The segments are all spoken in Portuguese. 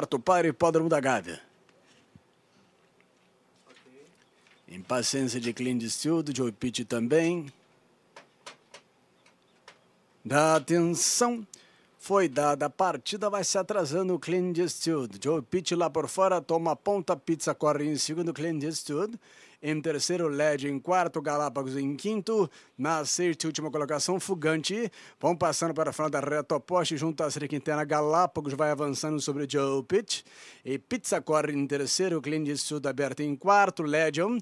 quarto para hipódromo da Gávea. Impaciência de Clint Eastwood, Joe Pitt também. Dá atenção foi dada. A partida vai se atrasando. O Clint Eastwood. Joe Pitt lá por fora toma ponta. Pizza corre em segundo. Clint Eastwood. Em terceiro, LED em quarto, Galápagos em quinto. Na sexta e última colocação, Fugante. Vão passando para a final da reta oposta. Junto à cerca interna, Galápagos vai avançando sobre Joe Pitt. E Pizza corre em terceiro, Clint Eastwood aberto em quarto, Legion.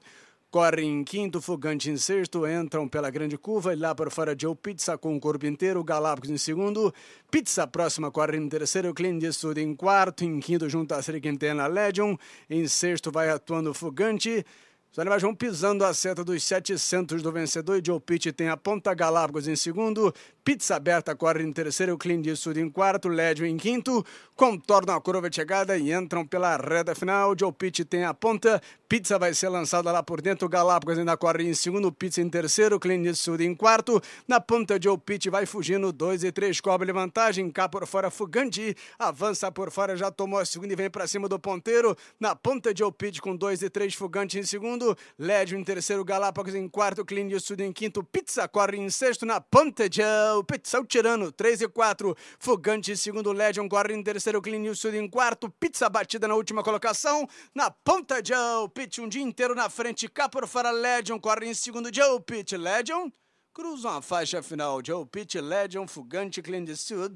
Corre em quinto, Fugante em sexto, entram pela grande curva e lá por fora Joe Pizza com o corpo inteiro, Galápagos em segundo, Pizza próxima corre em terceiro, Clint Eastwood em quarto, em quinto junto a Sri Quintana Legion, em sexto vai atuando Fugante, os animais vão pisando a seta dos 700 do vencedor. Joe Pitt tem a Ponta Galápagos em segundo. Pizza Aberta corre em terceiro. Clint Eastwood em quarto. Ledio em quinto. Contornam a curva de chegada e entram pela reta final. Joe Pitt tem a ponta. Pizza vai ser lançada lá por dentro. Galápagos ainda corre em segundo. Pizza em terceiro. Clint Eastwood em quarto. Na ponta, Joe Pitt vai fugindo. 2 e 3. Cobre vantagem. Cá por fora, fugante Avança por fora. Já tomou a segunda e vem para cima do ponteiro. Na ponta, Joe Pitt com 2 e 3. Fugante em segundo segundo, em terceiro, Galápagos em quarto, Clean de Sul em quinto, Pizza corre em sexto na Pantegel, Pizza o Tirano, 3 e 4, Fogante em segundo, Legion corre em terceiro, Clean de Sul em quarto, Pizza batida na última colocação, na Pantegel, Pit um dia inteiro na frente, cá por fora, Legion corre em segundo, Joe Pit, Legion cruzam a faixa final, Joe Pit, Legion, Fogante, Clean de Sul,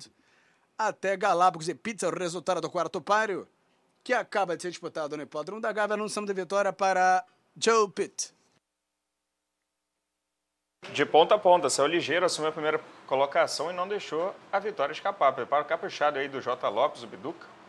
até Galápagos e Pizza, o resultado do quarto páreo que acaba de ser disputado no Hipódromo da Gávea, anunciando a vitória para Joe Pitt. De ponta a ponta, saiu ligeiro, assumiu a primeira colocação e não deixou a vitória escapar. o caprichado aí do Jota Lopes, o Biduca.